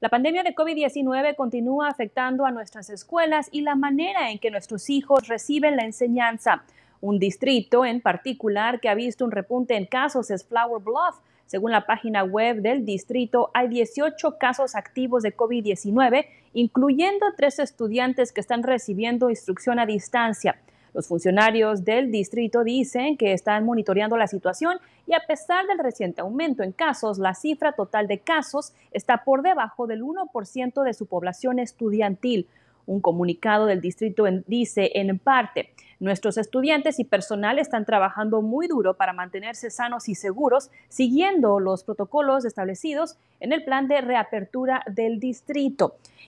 La pandemia de COVID-19 continúa afectando a nuestras escuelas y la manera en que nuestros hijos reciben la enseñanza. Un distrito en particular que ha visto un repunte en casos es Flower Bluff. Según la página web del distrito, hay 18 casos activos de COVID-19, incluyendo tres estudiantes que están recibiendo instrucción a distancia. Los funcionarios del distrito dicen que están monitoreando la situación y a pesar del reciente aumento en casos, la cifra total de casos está por debajo del 1% de su población estudiantil. Un comunicado del distrito dice en parte, nuestros estudiantes y personal están trabajando muy duro para mantenerse sanos y seguros, siguiendo los protocolos establecidos en el plan de reapertura del distrito.